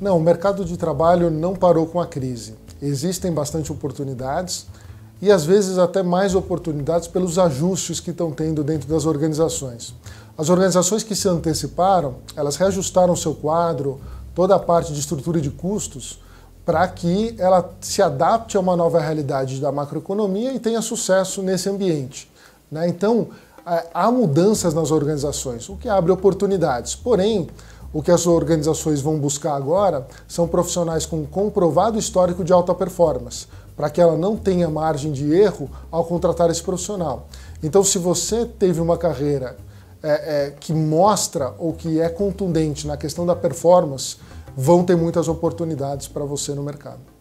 Não, o mercado de trabalho não parou com a crise. Existem bastante oportunidades e às vezes até mais oportunidades pelos ajustes que estão tendo dentro das organizações. As organizações que se anteciparam, elas reajustaram seu quadro, toda a parte de estrutura de custos, para que ela se adapte a uma nova realidade da macroeconomia e tenha sucesso nesse ambiente. Né? Então, é, há mudanças nas organizações, o que abre oportunidades. Porém, o que as organizações vão buscar agora são profissionais com comprovado histórico de alta performance, para que ela não tenha margem de erro ao contratar esse profissional. Então, se você teve uma carreira é, é, que mostra ou que é contundente na questão da performance, vão ter muitas oportunidades para você no mercado.